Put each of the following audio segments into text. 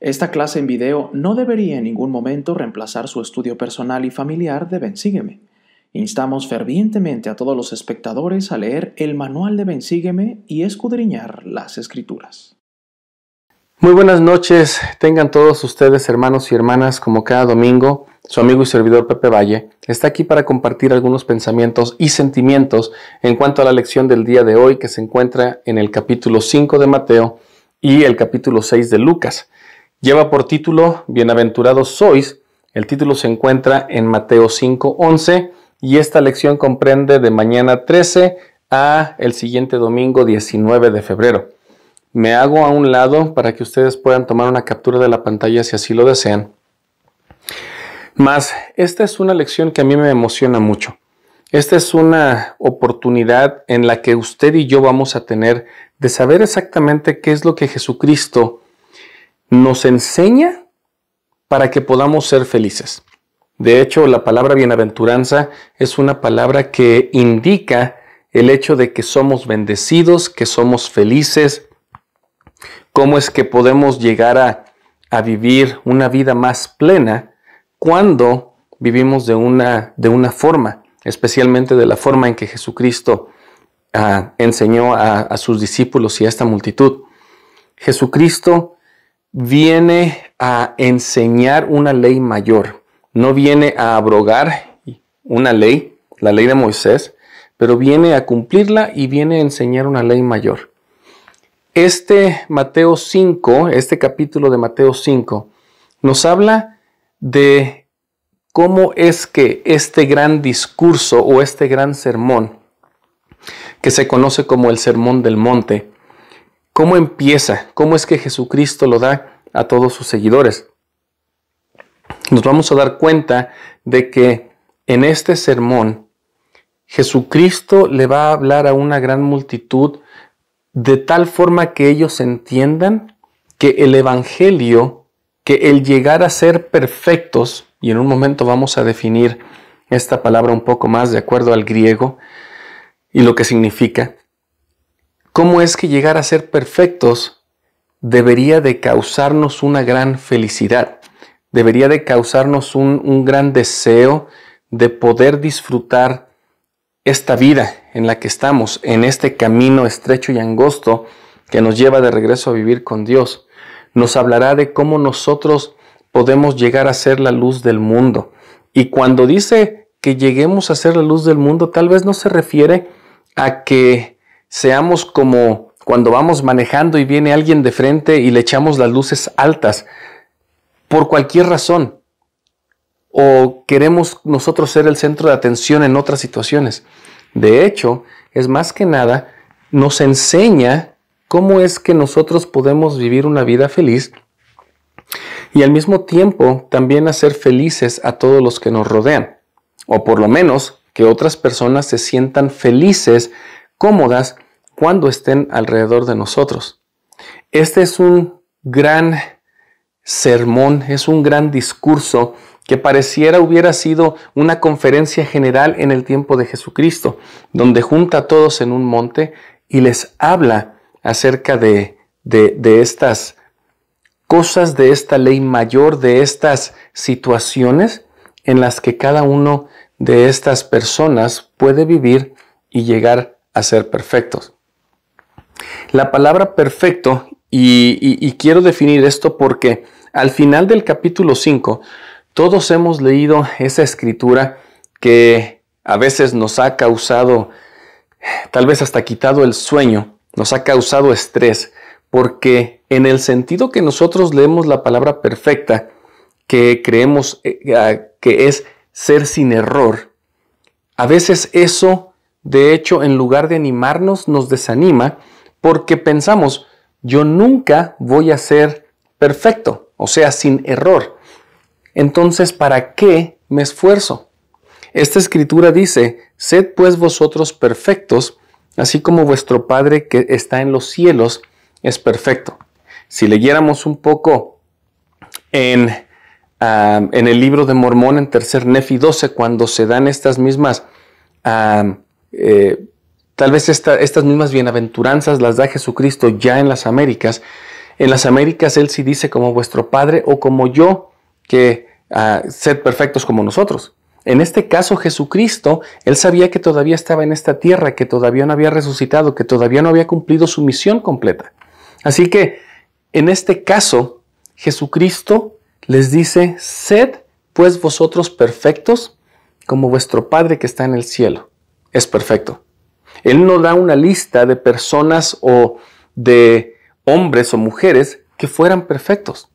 Esta clase en video no debería en ningún momento reemplazar su estudio personal y familiar de Bensígueme. Instamos fervientemente a todos los espectadores a leer el manual de Bensígueme y escudriñar las escrituras. Muy buenas noches, tengan todos ustedes hermanos y hermanas como cada domingo. Su amigo y servidor Pepe Valle está aquí para compartir algunos pensamientos y sentimientos en cuanto a la lección del día de hoy que se encuentra en el capítulo 5 de Mateo y el capítulo 6 de Lucas. Lleva por título, Bienaventurados sois. El título se encuentra en Mateo 5.11 y esta lección comprende de mañana 13 a el siguiente domingo 19 de febrero. Me hago a un lado para que ustedes puedan tomar una captura de la pantalla si así lo desean. Más, esta es una lección que a mí me emociona mucho. Esta es una oportunidad en la que usted y yo vamos a tener de saber exactamente qué es lo que Jesucristo nos enseña para que podamos ser felices. De hecho, la palabra bienaventuranza es una palabra que indica el hecho de que somos bendecidos, que somos felices, cómo es que podemos llegar a, vivir una vida más plena cuando vivimos de una, de una forma, especialmente de la forma en que Jesucristo ah, enseñó a sus discípulos y a esta multitud. Jesucristo viene a enseñar una ley mayor, no viene a abrogar una ley, la ley de Moisés, pero viene a cumplirla y viene a enseñar una ley mayor. Este Mateo 5, este capítulo de Mateo 5, nos habla de cómo es que este gran discurso o este gran sermón, que se conoce como el Sermón del Monte, ¿Cómo empieza? ¿Cómo es que Jesucristo lo da a todos sus seguidores? Nos vamos a dar cuenta de que en este sermón Jesucristo le va a hablar a una gran multitud de tal forma que ellos entiendan que el Evangelio, que el llegar a ser perfectos, y en un momento vamos a definir esta palabra un poco más de acuerdo al griego y lo que significa, cómo es que llegar a ser perfectos debería de causarnos una gran felicidad, debería de causarnos un, un gran deseo de poder disfrutar esta vida en la que estamos, en este camino estrecho y angosto que nos lleva de regreso a vivir con Dios. Nos hablará de cómo nosotros podemos llegar a ser la luz del mundo. Y cuando dice que lleguemos a ser la luz del mundo, tal vez no se refiere a que seamos como cuando vamos manejando y viene alguien de frente y le echamos las luces altas por cualquier razón. O queremos nosotros ser el centro de atención en otras situaciones. De hecho, es más que nada, nos enseña cómo es que nosotros podemos vivir una vida feliz y al mismo tiempo también hacer felices a todos los que nos rodean. O por lo menos que otras personas se sientan felices, cómodas cuando estén alrededor de nosotros. Este es un gran sermón, es un gran discurso que pareciera hubiera sido una conferencia general en el tiempo de Jesucristo, donde junta a todos en un monte y les habla acerca de, de estas cosas, de esta ley mayor, de estas situaciones en las que cada uno de estas personas puede vivir y llegar a ser perfectos. La palabra perfecto, y, quiero definir esto porque al final del capítulo 5, todos hemos leído esa escritura que a veces nos ha causado, tal vez hasta quitado el sueño, nos ha causado estrés, porque en el sentido que nosotros leemos la palabra perfecta, que creemos eh, que es ser sin error, a veces eso, de hecho, en lugar de animarnos, nos desanima porque pensamos, yo nunca voy a ser perfecto, o sea, sin error. Entonces, ¿para qué me esfuerzo? Esta escritura dice, sed pues vosotros perfectos, así como vuestro Padre que está en los cielos es perfecto. Si leyéramos un poco en, el libro de Mormón, en tercer Nefi 12, cuando se dan estas mismas eh, Tal vez estas mismas bienaventuranzas las da Jesucristo ya en las Américas. En las Américas Él sí dice como vuestro Padre o como yo, que ah, sed perfectos como nosotros. En este caso Jesucristo, Él sabía que todavía estaba en esta tierra, que todavía no había resucitado, que todavía no había cumplido su misión completa. Así que, en este caso, Jesucristo les dice, sed pues vosotros perfectos como vuestro Padre que está en el cielo. Es perfecto. Él no da una lista de personas o de hombres o mujeres que fueran perfectos.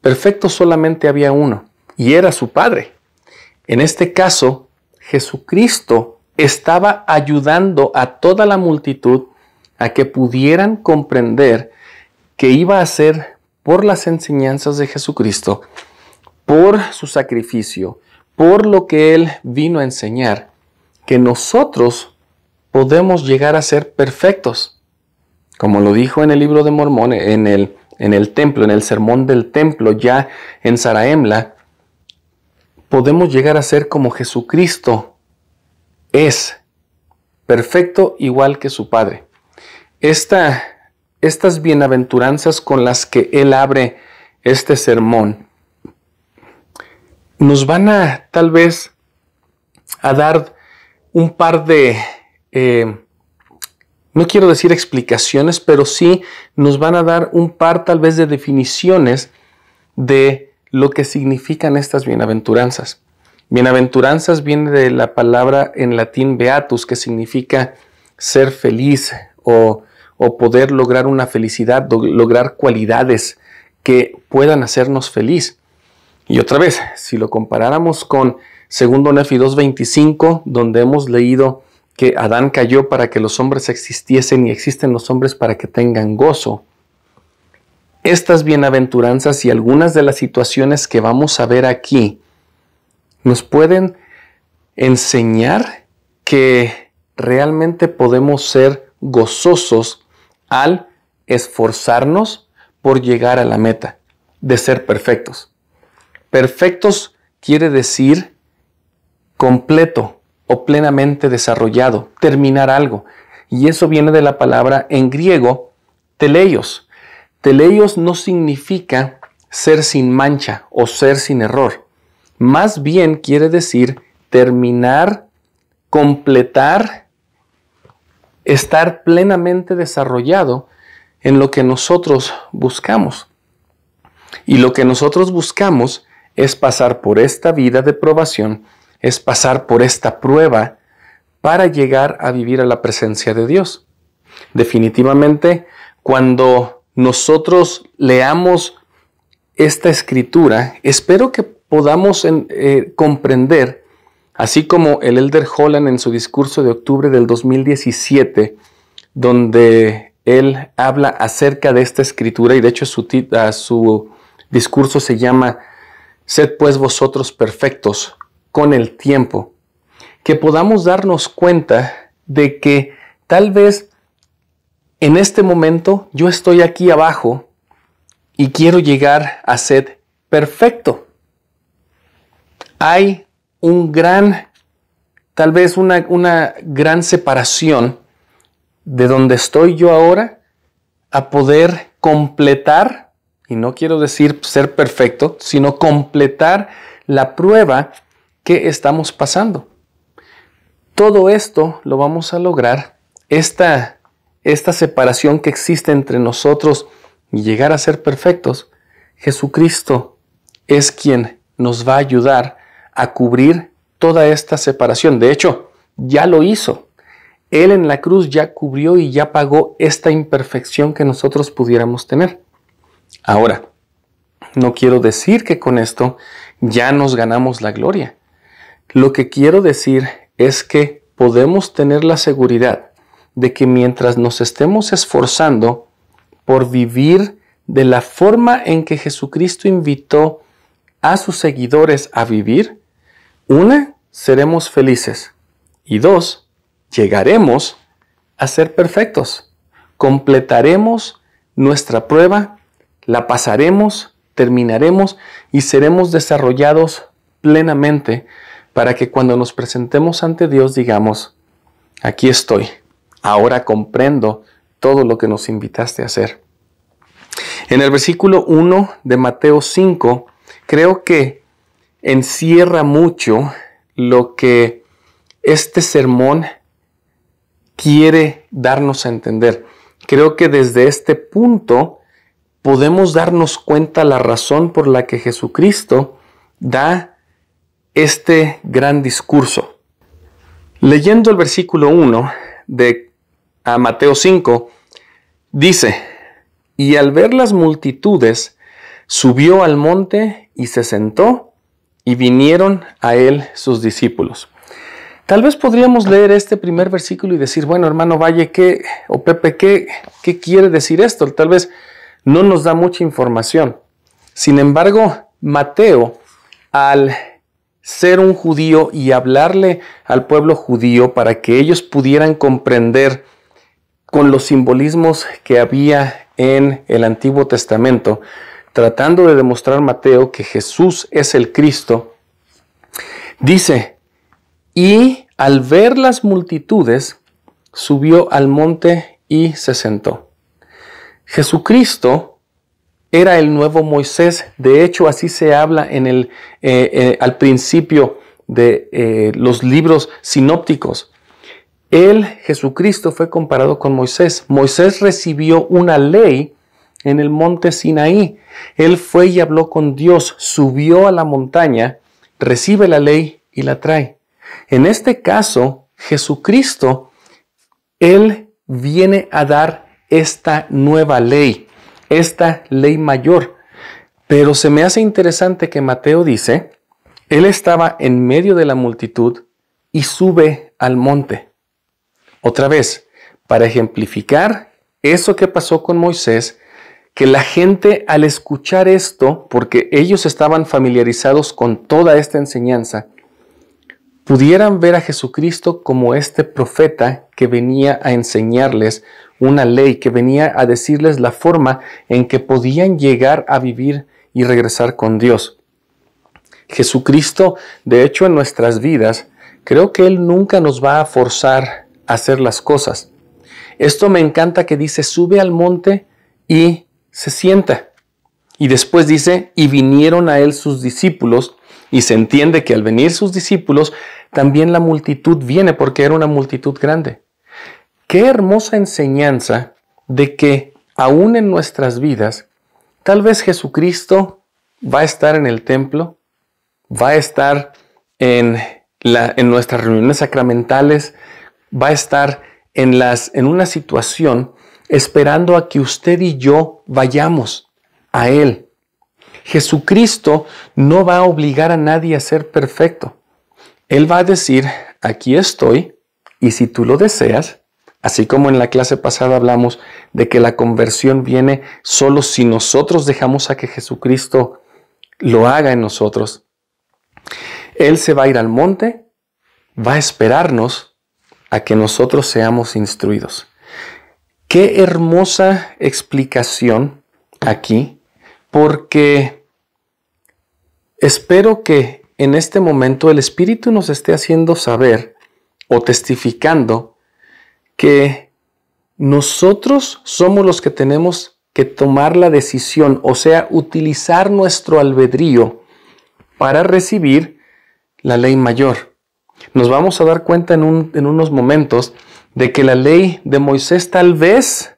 Perfecto solamente había uno, y era su Padre. En este caso, Jesucristo estaba ayudando a toda la multitud a que pudieran comprender que iba a ser por las enseñanzas de Jesucristo, por su sacrificio, por lo que Él vino a enseñar, que nosotros podemos llegar a ser perfectos. Como lo dijo en el libro de Mormón, en el, en el templo, en el sermón del templo, ya en Saraemla, podemos llegar a ser como Jesucristo es, perfecto igual que su Padre. Esta, estas bienaventuranzas con las que Él abre este sermón nos van a tal vez a dar un par de eh, no quiero decir explicaciones, pero sí nos van a dar un par tal vez de definiciones de lo que significan estas bienaventuranzas. Bienaventuranzas viene de la palabra en latín beatus, que significa ser feliz o, o poder lograr una felicidad, lograr cualidades que puedan hacernos feliz. Y otra vez, si lo comparáramos con segundo Nefi 2.25, donde hemos leído que Adán cayó para que los hombres existiesen y existen los hombres para que tengan gozo. Estas bienaventuranzas y algunas de las situaciones que vamos a ver aquí nos pueden enseñar que realmente podemos ser gozosos al esforzarnos por llegar a la meta de ser perfectos. Perfectos quiere decir completo, o plenamente desarrollado, terminar algo. Y eso viene de la palabra en griego teleios. Teleios no significa ser sin mancha o ser sin error. Más bien quiere decir terminar, completar, estar plenamente desarrollado en lo que nosotros buscamos. Y lo que nosotros buscamos es pasar por esta vida de probación es pasar por esta prueba para llegar a vivir a la presencia de Dios. Definitivamente, cuando nosotros leamos esta escritura, espero que podamos eh, comprender, así como el Elder Holland en su discurso de octubre del 2017, donde él habla acerca de esta escritura y de hecho su, su discurso se llama Sed pues vosotros perfectos con el tiempo, que podamos darnos cuenta de que tal vez en este momento yo estoy aquí abajo y quiero llegar a ser perfecto. Hay un gran, tal vez una, una gran separación de donde estoy yo ahora a poder completar, y no quiero decir ser perfecto, sino completar la prueba ¿Qué estamos pasando. Todo esto lo vamos a lograr, esta, esta separación que existe entre nosotros y llegar a ser perfectos, Jesucristo es quien nos va a ayudar a cubrir toda esta separación. De hecho, ya lo hizo. Él en la cruz ya cubrió y ya pagó esta imperfección que nosotros pudiéramos tener. Ahora, no quiero decir que con esto ya nos ganamos la gloria. Lo que quiero decir es que podemos tener la seguridad de que mientras nos estemos esforzando por vivir de la forma en que Jesucristo invitó a sus seguidores a vivir, una, seremos felices y dos, llegaremos a ser perfectos. Completaremos nuestra prueba, la pasaremos, terminaremos y seremos desarrollados plenamente para que cuando nos presentemos ante Dios digamos, aquí estoy, ahora comprendo todo lo que nos invitaste a hacer. En el versículo 1 de Mateo 5, creo que encierra mucho lo que este sermón quiere darnos a entender. Creo que desde este punto podemos darnos cuenta la razón por la que Jesucristo da este gran discurso. Leyendo el versículo 1 de Mateo 5, dice, y al ver las multitudes, subió al monte y se sentó, y vinieron a él sus discípulos. Tal vez podríamos leer este primer versículo y decir, bueno, hermano Valle, que o Pepe, ¿qué, qué quiere decir esto? Tal vez no nos da mucha información. Sin embargo, Mateo, al ser un judío y hablarle al pueblo judío para que ellos pudieran comprender con los simbolismos que había en el Antiguo Testamento, tratando de demostrar Mateo que Jesús es el Cristo, dice, y al ver las multitudes, subió al monte y se sentó. Jesucristo era el nuevo Moisés. De hecho, así se habla en el, eh, eh, al principio de eh, los libros sinópticos. Él, Jesucristo, fue comparado con Moisés. Moisés recibió una ley en el monte Sinaí. Él fue y habló con Dios, subió a la montaña, recibe la ley y la trae. En este caso, Jesucristo, Él viene a dar esta nueva ley esta ley mayor. Pero se me hace interesante que Mateo dice, él estaba en medio de la multitud y sube al monte. Otra vez, para ejemplificar eso que pasó con Moisés, que la gente al escuchar esto, porque ellos estaban familiarizados con toda esta enseñanza, pudieran ver a Jesucristo como este profeta que venía a enseñarles una ley que venía a decirles la forma en que podían llegar a vivir y regresar con Dios. Jesucristo, de hecho, en nuestras vidas, creo que Él nunca nos va a forzar a hacer las cosas. Esto me encanta que dice, sube al monte y se sienta. Y después dice, y vinieron a Él sus discípulos, y se entiende que al venir sus discípulos, también la multitud viene porque era una multitud grande. Qué hermosa enseñanza de que aún en nuestras vidas, tal vez Jesucristo va a estar en el templo, va a estar en, en nuestras reuniones sacramentales, va a estar en, las, en una situación esperando a que usted y yo vayamos a Él. Jesucristo no va a obligar a nadie a ser perfecto. Él va a decir, aquí estoy, y si tú lo deseas, Así como en la clase pasada hablamos de que la conversión viene solo si nosotros dejamos a que Jesucristo lo haga en nosotros. Él se va a ir al monte, va a esperarnos a que nosotros seamos instruidos. Qué hermosa explicación aquí, porque espero que en este momento el Espíritu nos esté haciendo saber o testificando que nosotros somos los que tenemos que tomar la decisión, o sea, utilizar nuestro albedrío para recibir la ley mayor. Nos vamos a dar cuenta en, en unos momentos de que la ley de Moisés tal vez,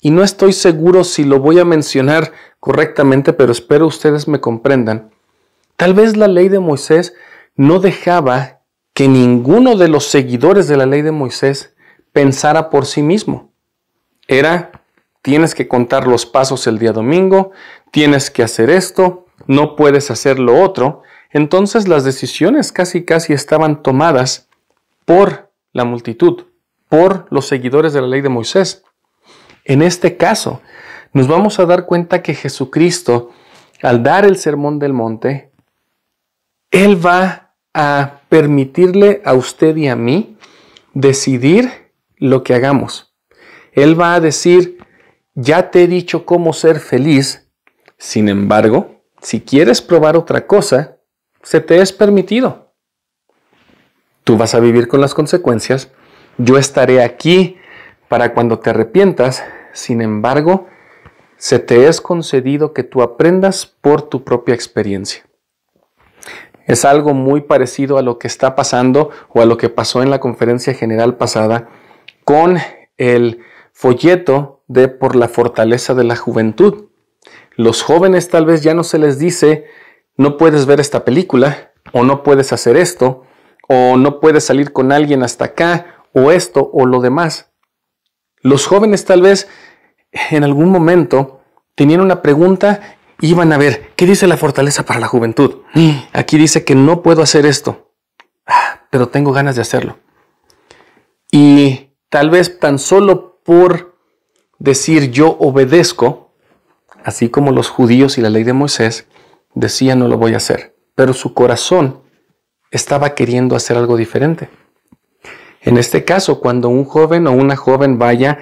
y no estoy seguro si lo voy a mencionar correctamente, pero espero ustedes me comprendan, tal vez la ley de Moisés no dejaba que ninguno de los seguidores de la ley de Moisés pensara por sí mismo. Era, tienes que contar los pasos el día domingo, tienes que hacer esto, no puedes hacer lo otro. Entonces las decisiones casi casi estaban tomadas por la multitud, por los seguidores de la ley de Moisés. En este caso, nos vamos a dar cuenta que Jesucristo, al dar el sermón del monte, Él va a permitirle a usted y a mí decidir lo que hagamos. Él va a decir, ya te he dicho cómo ser feliz, sin embargo, si quieres probar otra cosa, se te es permitido. Tú vas a vivir con las consecuencias, yo estaré aquí para cuando te arrepientas, sin embargo, se te es concedido que tú aprendas por tu propia experiencia. Es algo muy parecido a lo que está pasando o a lo que pasó en la conferencia general pasada con el folleto de Por la fortaleza de la juventud. Los jóvenes tal vez ya no se les dice, no puedes ver esta película, o no puedes hacer esto, o no puedes salir con alguien hasta acá, o esto, o lo demás. Los jóvenes tal vez en algún momento tenían una pregunta iban a ver, ¿qué dice la fortaleza para la juventud? Mm. Aquí dice que no puedo hacer esto, ah, pero tengo ganas de hacerlo. Y tal vez tan solo por decir yo obedezco, así como los judíos y la ley de Moisés, decían no lo voy a hacer, pero su corazón estaba queriendo hacer algo diferente. En este caso, cuando un joven o una joven vaya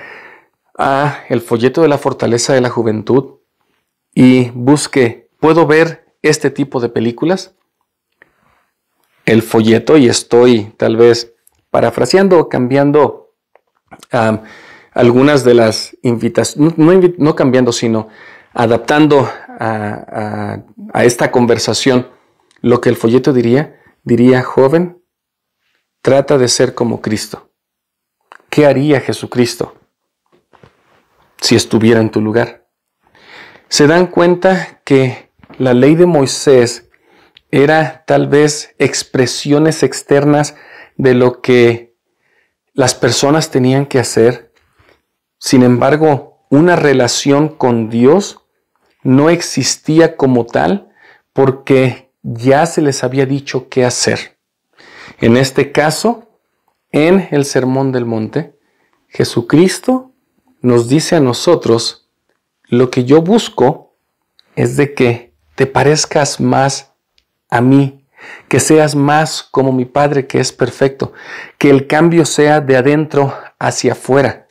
a el folleto de la fortaleza de la juventud y busque, ¿puedo ver este tipo de películas? El folleto, y estoy tal vez parafraseando o cambiando algunas de las invitaciones, no, cambiando, sino adaptando a esta conversación lo que el folleto diría, diría, joven, trata de ser como Cristo. ¿Qué haría Jesucristo si estuviera en tu lugar? Se dan cuenta que la ley de Moisés era tal vez expresiones externas de lo que las personas tenían que hacer. Sin embargo, una relación con Dios no existía como tal porque ya se les había dicho qué hacer. En este caso, en el Sermón del Monte, Jesucristo nos dice a nosotros, lo que yo busco es de que te parezcas más a mí, que seas más como mi Padre que es perfecto, que el cambio sea de adentro hacia afuera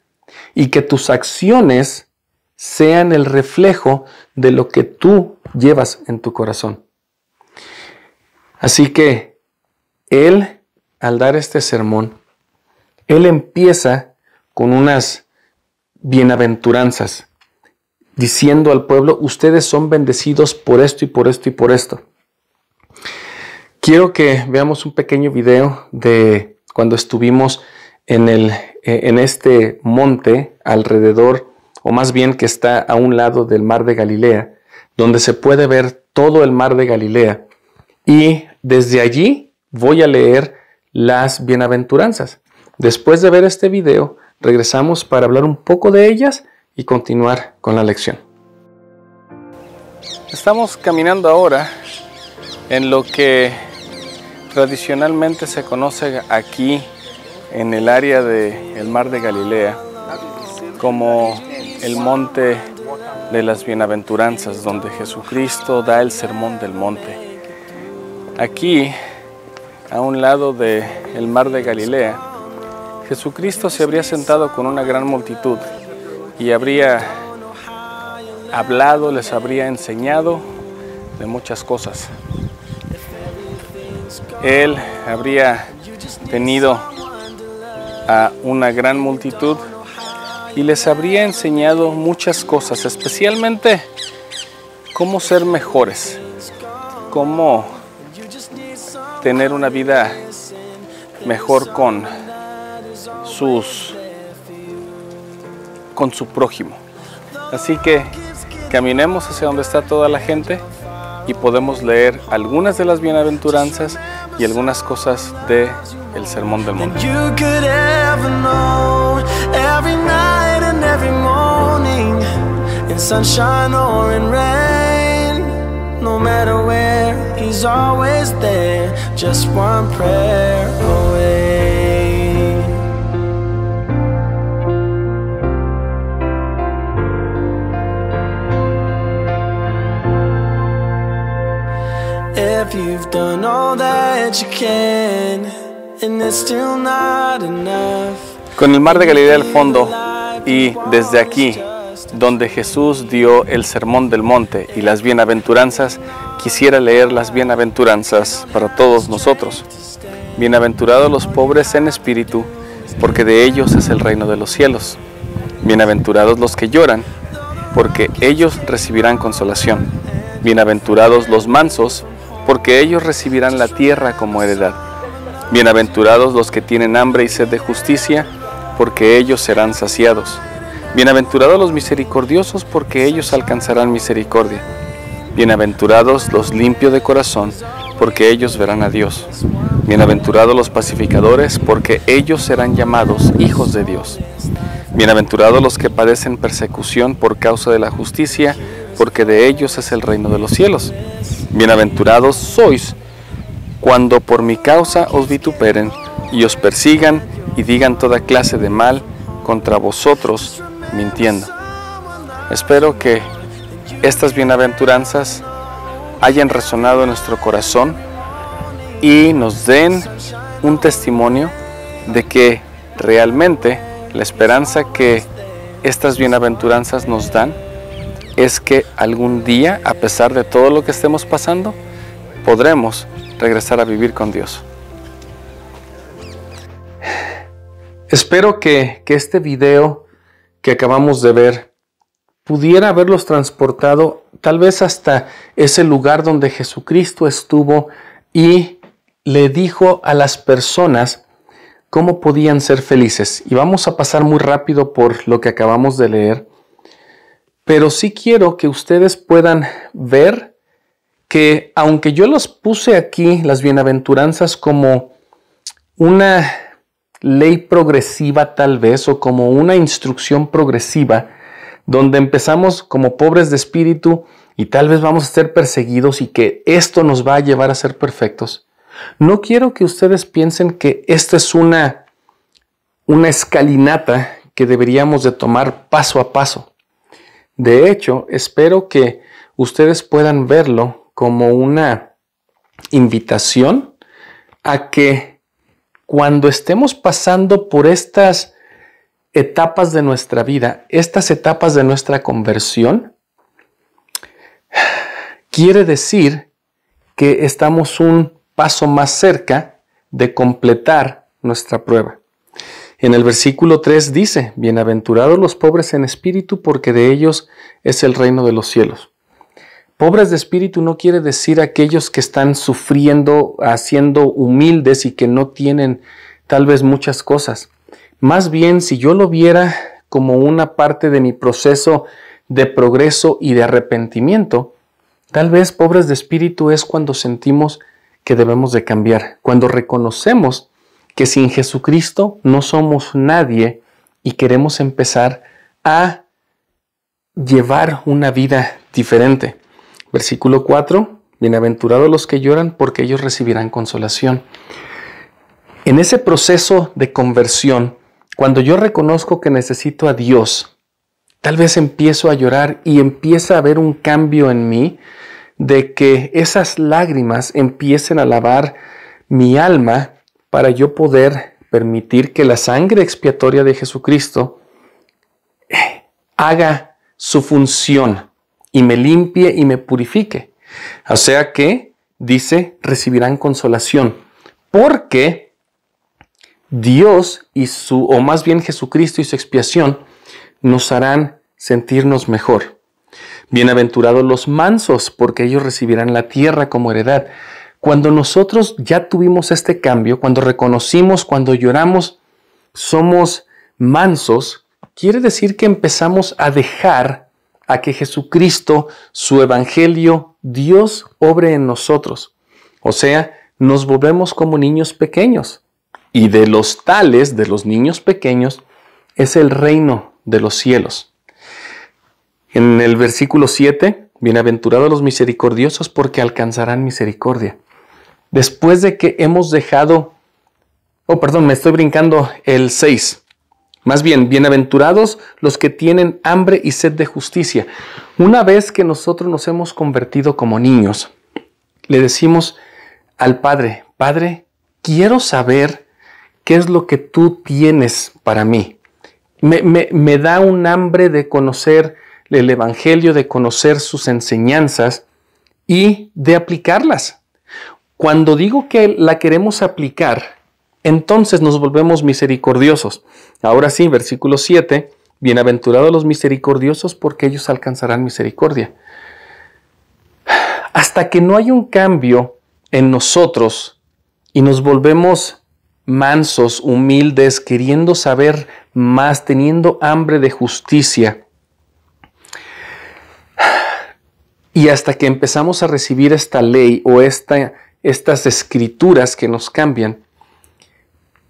y que tus acciones sean el reflejo de lo que tú llevas en tu corazón. Así que Él, al dar este sermón, Él empieza con unas bienaventuranzas, diciendo al pueblo, ustedes son bendecidos por esto y por esto y por esto. Quiero que veamos un pequeño video de cuando estuvimos en, el, eh, en este monte alrededor, o más bien que está a un lado del mar de Galilea, donde se puede ver todo el mar de Galilea. Y desde allí voy a leer las bienaventuranzas. Después de ver este video, regresamos para hablar un poco de ellas y continuar con la lección. Estamos caminando ahora en lo que Tradicionalmente se conoce aquí, en el área del mar de Galilea, como el monte de las bienaventuranzas, donde Jesucristo da el sermón del monte. Aquí, a un lado del el mar de Galilea, Jesucristo se habría sentado con una gran multitud y habría hablado, les habría enseñado de muchas cosas él habría tenido a una gran multitud y les habría enseñado muchas cosas, especialmente cómo ser mejores, cómo tener una vida mejor con sus con su prójimo. Así que caminemos hacia donde está toda la gente y podemos leer algunas de las bienaventuranzas y algunas cosas de el Sermón del Monte. no matter where, he's always there. Just one prayer. Oh. Con el mar de Galilea al fondo y desde aquí, donde Jesús dio el sermón del monte y las bienaventuranzas, quisiera leer las bienaventuranzas para todos nosotros. Bienaventurados los pobres en espíritu, porque de ellos es el reino de los cielos. Bienaventurados los que lloran, porque ellos recibirán consolación. Bienaventurados los mansos, porque ellos recibirán la tierra como heredad. Bienaventurados los que tienen hambre y sed de justicia, porque ellos serán saciados. Bienaventurados los misericordiosos, porque ellos alcanzarán misericordia. Bienaventurados los limpios de corazón, porque ellos verán a Dios. Bienaventurados los pacificadores, porque ellos serán llamados hijos de Dios. Bienaventurados los que padecen persecución por causa de la justicia, porque de ellos es el reino de los cielos. Bienaventurados sois cuando por mi causa os vituperen y os persigan y digan toda clase de mal contra vosotros mintiendo. Espero que estas bienaventuranzas hayan resonado en nuestro corazón y nos den un testimonio de que realmente la esperanza que estas bienaventuranzas nos dan es que algún día, a pesar de todo lo que estemos pasando, podremos regresar a vivir con Dios. Espero que, este video que acabamos de ver pudiera haberlos transportado tal vez hasta ese lugar donde Jesucristo estuvo y le dijo a las personas cómo podían ser felices. Y vamos a pasar muy rápido por lo que acabamos de leer pero sí quiero que ustedes puedan ver que aunque yo los puse aquí, las bienaventuranzas, como una ley progresiva tal vez o como una instrucción progresiva, donde empezamos como pobres de espíritu y tal vez vamos a ser perseguidos y que esto nos va a llevar a ser perfectos. No quiero que ustedes piensen que esto es una, una escalinata que deberíamos de tomar paso a paso. De hecho, espero que ustedes puedan verlo como una invitación a que cuando estemos pasando por estas etapas de nuestra vida, estas etapas de nuestra conversión, quiere decir que estamos un paso más cerca de completar nuestra prueba. En el versículo 3 dice, Bienaventurados los pobres en espíritu, porque de ellos es el reino de los cielos. Pobres de espíritu no quiere decir aquellos que están sufriendo, haciendo humildes y que no tienen tal vez muchas cosas. Más bien, si yo lo viera como una parte de mi proceso de progreso y de arrepentimiento, tal vez pobres de espíritu es cuando sentimos que debemos de cambiar, cuando reconocemos que sin Jesucristo no somos nadie y queremos empezar a llevar una vida diferente. Versículo 4, bienaventurados los que lloran porque ellos recibirán consolación. En ese proceso de conversión, cuando yo reconozco que necesito a Dios, tal vez empiezo a llorar y empieza a haber un cambio en mí de que esas lágrimas empiecen a lavar mi alma para yo poder permitir que la sangre expiatoria de Jesucristo eh, haga su función y me limpie y me purifique. O sea que, dice, recibirán consolación, porque Dios y su, o más bien Jesucristo y su expiación, nos harán sentirnos mejor. Bienaventurados los mansos, porque ellos recibirán la tierra como heredad. Cuando nosotros ya tuvimos este cambio, cuando reconocimos, cuando lloramos, somos mansos, quiere decir que empezamos a dejar a que Jesucristo, su Evangelio, Dios obre en nosotros. O sea, nos volvemos como niños pequeños. Y de los tales, de los niños pequeños, es el reino de los cielos. En el versículo 7, bienaventurados los misericordiosos porque alcanzarán misericordia después de que hemos dejado, oh perdón, me estoy brincando el 6. Más bien, bienaventurados los que tienen hambre y sed de justicia. Una vez que nosotros nos hemos convertido como niños, le decimos al Padre, Padre, quiero saber qué es lo que tú tienes para mí. Me, me da un hambre de conocer el Evangelio, de conocer sus enseñanzas y de aplicarlas. Cuando digo que la queremos aplicar, entonces nos volvemos misericordiosos. Ahora sí, versículo 7, bienaventurados los misericordiosos porque ellos alcanzarán misericordia. Hasta que no hay un cambio en nosotros y nos volvemos mansos, humildes, queriendo saber más, teniendo hambre de justicia. Y hasta que empezamos a recibir esta ley o esta estas escrituras que nos cambian,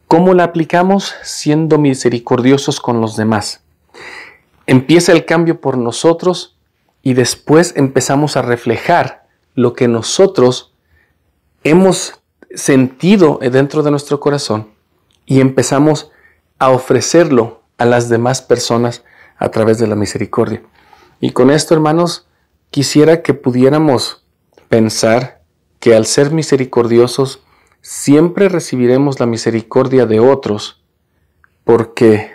¿cómo la aplicamos siendo misericordiosos con los demás? Empieza el cambio por nosotros y después empezamos a reflejar lo que nosotros hemos sentido dentro de nuestro corazón y empezamos a ofrecerlo a las demás personas a través de la misericordia. Y con esto, hermanos, quisiera que pudiéramos pensar que al ser misericordiosos siempre recibiremos la misericordia de otros, porque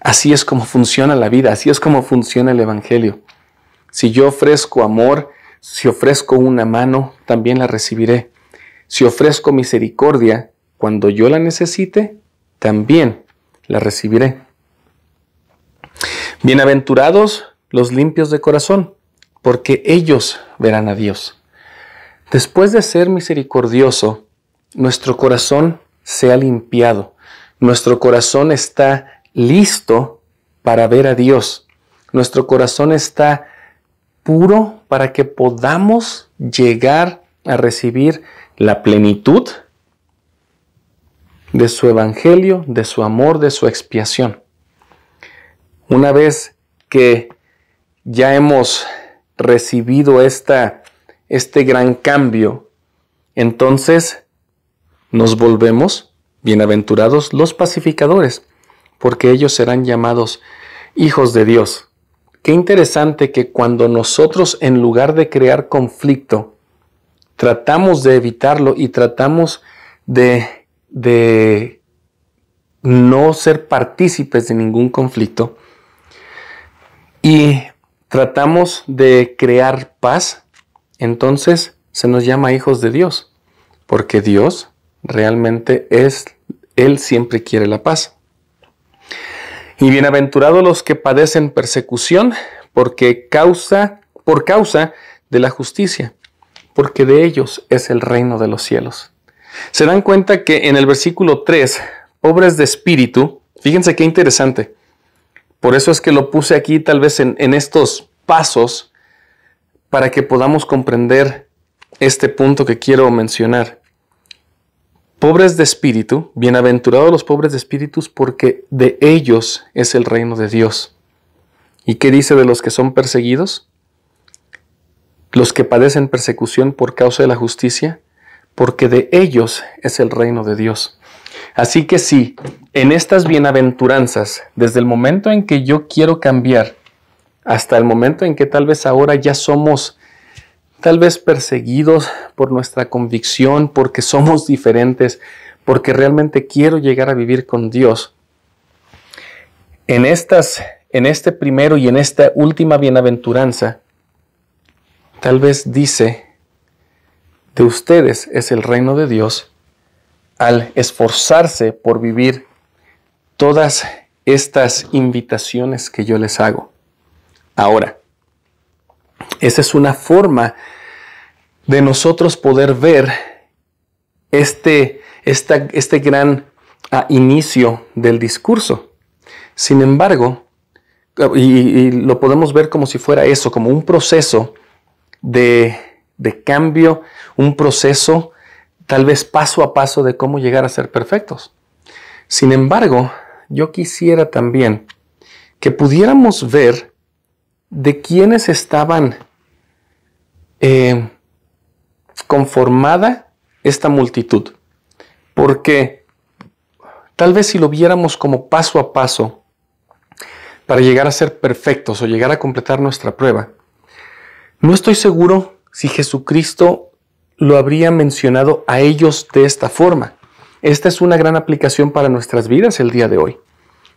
así es como funciona la vida, así es como funciona el Evangelio. Si yo ofrezco amor, si ofrezco una mano, también la recibiré. Si ofrezco misericordia, cuando yo la necesite, también la recibiré. Bienaventurados los limpios de corazón, porque ellos verán a Dios. Después de ser misericordioso, nuestro corazón se ha limpiado. Nuestro corazón está listo para ver a Dios. Nuestro corazón está puro para que podamos llegar a recibir la plenitud de su evangelio, de su amor, de su expiación. Una vez que ya hemos recibido esta este gran cambio, entonces nos volvemos bienaventurados los pacificadores, porque ellos serán llamados hijos de Dios. Qué interesante que cuando nosotros en lugar de crear conflicto, tratamos de evitarlo y tratamos de, de no ser partícipes de ningún conflicto y tratamos de crear paz, entonces se nos llama hijos de Dios, porque Dios realmente es, Él siempre quiere la paz. Y bienaventurados los que padecen persecución, porque causa, por causa de la justicia, porque de ellos es el reino de los cielos. Se dan cuenta que en el versículo 3, pobres de espíritu, fíjense qué interesante. Por eso es que lo puse aquí tal vez en, en estos pasos, para que podamos comprender este punto que quiero mencionar. Pobres de espíritu, bienaventurados los pobres de espíritus, porque de ellos es el reino de Dios. ¿Y qué dice de los que son perseguidos? Los que padecen persecución por causa de la justicia, porque de ellos es el reino de Dios. Así que sí, en estas bienaventuranzas, desde el momento en que yo quiero cambiar hasta el momento en que tal vez ahora ya somos tal vez perseguidos por nuestra convicción, porque somos diferentes, porque realmente quiero llegar a vivir con Dios. En estas en este primero y en esta última bienaventuranza, tal vez dice, de ustedes es el reino de Dios al esforzarse por vivir todas estas invitaciones que yo les hago ahora. Esa es una forma de nosotros poder ver este, este gran ah, inicio del discurso. Sin embargo, y, lo podemos ver como si fuera eso, como un proceso de, de cambio, un proceso tal vez paso a paso de cómo llegar a ser perfectos. Sin embargo, yo quisiera también que pudiéramos ver de quienes estaban eh, conformada esta multitud. Porque tal vez si lo viéramos como paso a paso para llegar a ser perfectos o llegar a completar nuestra prueba, no estoy seguro si Jesucristo lo habría mencionado a ellos de esta forma. Esta es una gran aplicación para nuestras vidas el día de hoy.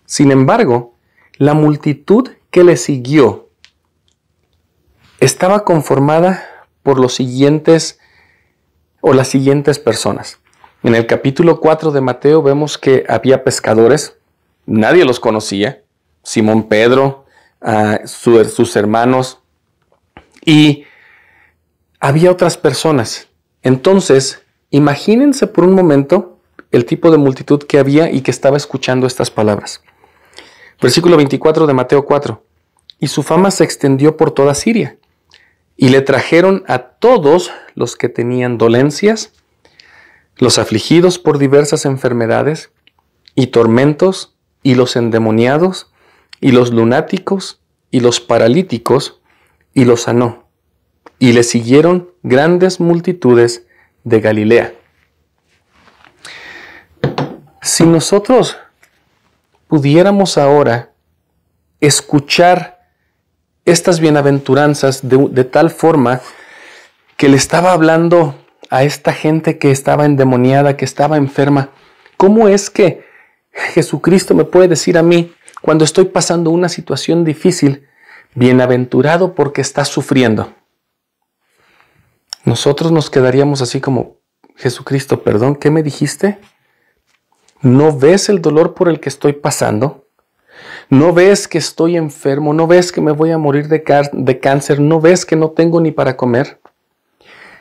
Sin embargo, la multitud que le siguió estaba conformada por los siguientes o las siguientes personas. En el capítulo 4 de Mateo vemos que había pescadores, nadie los conocía, Simón Pedro, ah, sus hermanos, y había otras personas. Entonces, imagínense por un momento el tipo de multitud que había y que estaba escuchando estas palabras. Versículo 24 de Mateo 4. Y su fama se extendió por toda Siria y le trajeron a todos los que tenían dolencias, los afligidos por diversas enfermedades y tormentos, y los endemoniados, y los lunáticos, y los paralíticos, y los sanó. Y le siguieron grandes multitudes de Galilea. Si nosotros pudiéramos ahora escuchar estas bienaventuranzas de, tal forma que le estaba hablando a esta gente que estaba endemoniada, que estaba enferma. ¿Cómo es que Jesucristo me puede decir a mí, cuando estoy pasando una situación difícil, bienaventurado porque estás sufriendo? Nosotros nos quedaríamos así como, Jesucristo, perdón, ¿qué me dijiste? ¿No ves el dolor por el que estoy pasando? No ves que estoy enfermo, no ves que me voy a morir de, cáncer, no ves que no tengo ni para comer.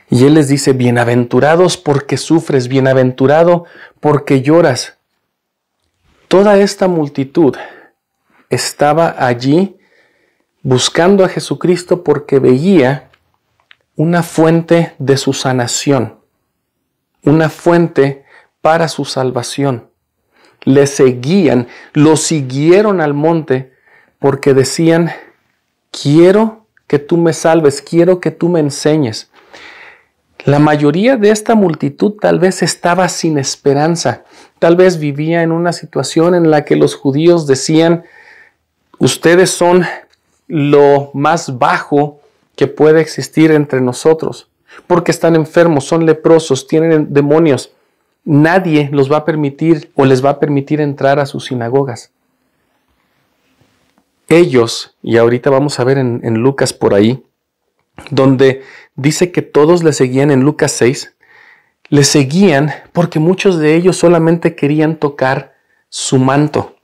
Y Él les dice, bienaventurados porque sufres, bienaventurado porque lloras. Toda esta multitud estaba allí buscando a Jesucristo porque veía una fuente de su sanación, una fuente para su salvación le seguían, lo siguieron al monte porque decían, quiero que tú me salves, quiero que tú me enseñes. La mayoría de esta multitud tal vez estaba sin esperanza, tal vez vivía en una situación en la que los judíos decían, ustedes son lo más bajo que puede existir entre nosotros, porque están enfermos, son leprosos, tienen demonios, nadie los va a permitir o les va a permitir entrar a sus sinagogas. Ellos, y ahorita vamos a ver en, Lucas por ahí, donde dice que todos le seguían en Lucas 6, le seguían porque muchos de ellos solamente querían tocar su manto,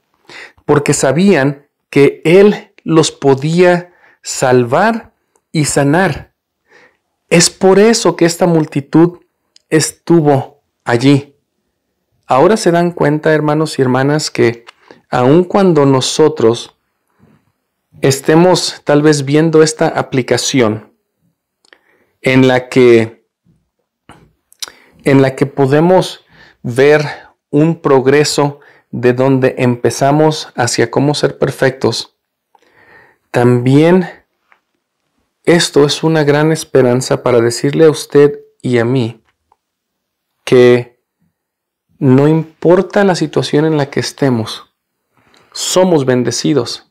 porque sabían que Él los podía salvar y sanar. Es por eso que esta multitud estuvo allí. Ahora se dan cuenta, hermanos y hermanas, que aun cuando nosotros estemos tal vez viendo esta aplicación en la que en la que podemos ver un progreso de donde empezamos hacia cómo ser perfectos, también esto es una gran esperanza para decirle a usted y a mí que no importa la situación en la que estemos, somos bendecidos.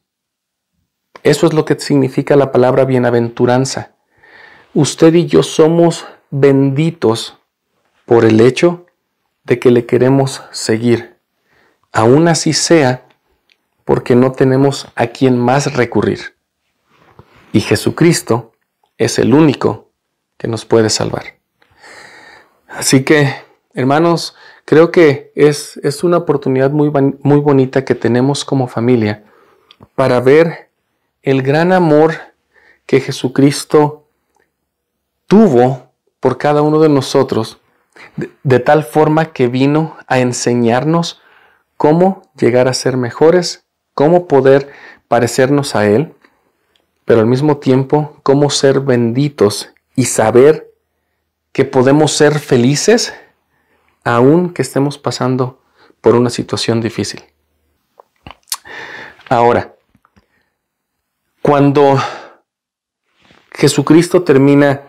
Eso es lo que significa la palabra bienaventuranza. Usted y yo somos benditos por el hecho de que le queremos seguir, aún así sea porque no tenemos a quien más recurrir. Y Jesucristo es el único que nos puede salvar. Así que Hermanos, creo que es, una oportunidad muy, muy bonita que tenemos como familia para ver el gran amor que Jesucristo tuvo por cada uno de nosotros, de, de, tal forma que vino a enseñarnos cómo llegar a ser mejores, cómo poder parecernos a Él, pero al mismo tiempo cómo ser benditos y saber que podemos ser felices aun que estemos pasando por una situación difícil. Ahora, cuando Jesucristo termina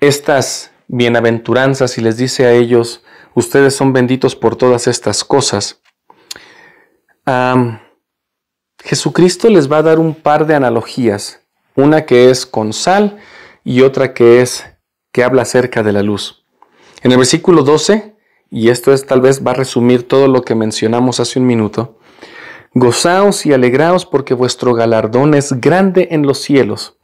estas bienaventuranzas y les dice a ellos, ustedes son benditos por todas estas cosas, Jesucristo les va a dar un par de analogías, una que es con sal y otra que es que habla acerca de la luz. En el versículo 12 y esto es tal vez va a resumir todo lo que mencionamos hace un minuto, gozaos y alegraos porque vuestro galardón es grande en los cielos,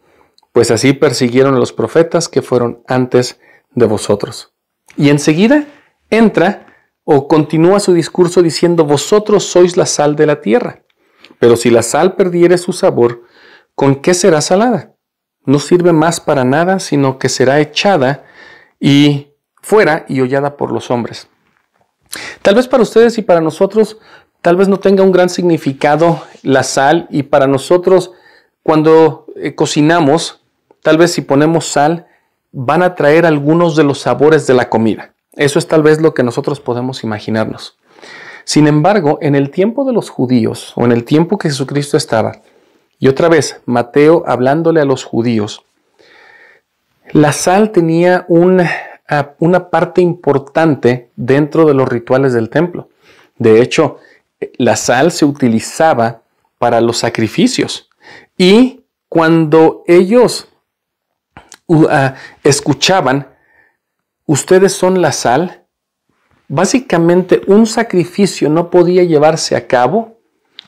pues así persiguieron los profetas que fueron antes de vosotros. Y enseguida entra o continúa su discurso diciendo, vosotros sois la sal de la tierra, pero si la sal perdiere su sabor, ¿con qué será salada? No sirve más para nada, sino que será echada y fuera y hollada por los hombres. Tal vez para ustedes y para nosotros, tal vez no tenga un gran significado la sal y para nosotros cuando eh, cocinamos, tal vez si ponemos sal, van a traer algunos de los sabores de la comida. Eso es tal vez lo que nosotros podemos imaginarnos. Sin embargo, en el tiempo de los judíos o en el tiempo que Jesucristo estaba, y otra vez Mateo hablándole a los judíos, la sal tenía un una parte importante dentro de los rituales del templo. De hecho, la sal se utilizaba para los sacrificios. Y cuando ellos ah, escuchaban, ustedes son la sal, básicamente un sacrificio no podía llevarse a cabo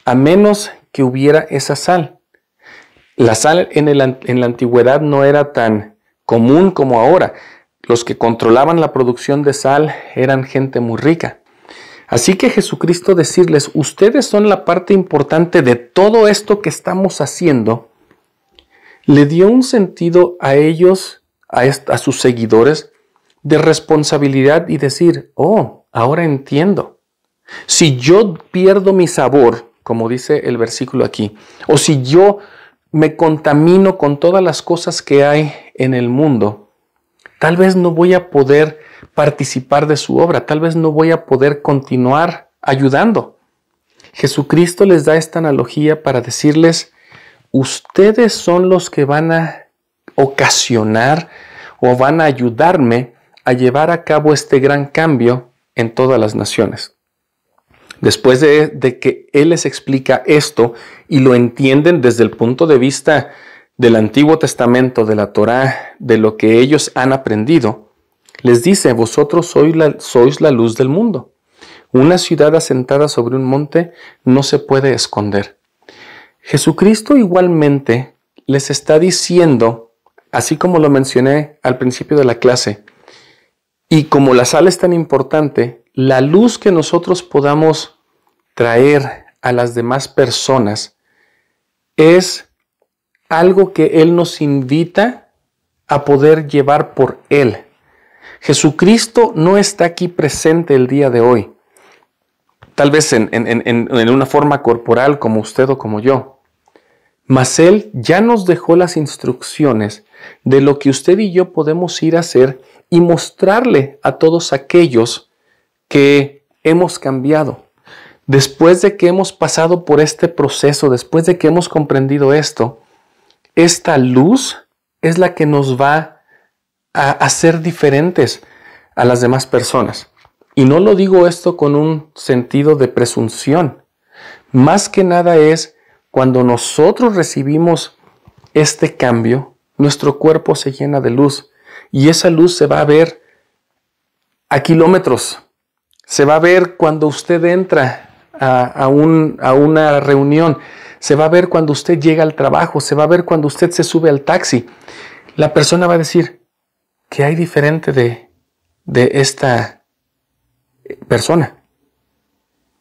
a menos que hubiera esa sal. La sal en la antigüedad no era tan común como ahora. Los que controlaban la producción de sal eran gente muy rica. Así que Jesucristo decirles, ustedes son la parte importante de todo esto que estamos haciendo, le dio un sentido a ellos, a, a sus seguidores, de responsabilidad y decir, oh, ahora entiendo. Si yo pierdo mi sabor, como dice el versículo aquí, o si yo me contamino con todas las cosas que hay en el mundo, Tal vez no voy a poder participar de su obra, tal vez no voy a poder continuar ayudando. Jesucristo les da esta analogía para decirles, ustedes son los que van a ocasionar o van a ayudarme a llevar a cabo este gran cambio en todas las naciones. Después de, que Él les explica esto y lo entienden desde el punto de vista del Antiguo Testamento, de la Torá, de lo que ellos han aprendido, les dice, vosotros sois la, sois la luz del mundo. Una ciudad asentada sobre un monte no se puede esconder. Jesucristo igualmente les está diciendo, así como lo mencioné al principio de la clase, y como la sal es tan importante, la luz que nosotros podamos traer a las demás personas es algo que Él nos invita a poder llevar por Él. Jesucristo no está aquí presente el día de hoy, tal vez en, una forma corporal como usted o como yo, mas Él ya nos dejó las instrucciones de lo que usted y yo podemos ir a hacer y mostrarle a todos aquellos que hemos cambiado. Después de que hemos pasado por este proceso, después de que hemos comprendido esto, esta luz es la que nos va a hacer diferentes a las demás personas. Y no lo digo esto con un sentido de presunción. Más que nada es cuando nosotros recibimos este cambio, nuestro cuerpo se llena de luz y esa luz se va a ver a kilómetros. Se va a ver cuando usted entra a, una reunión se va a ver cuando usted llega al trabajo, se va a ver cuando usted se sube al taxi. La persona va a decir, ¿qué hay diferente de, de esta eh, persona?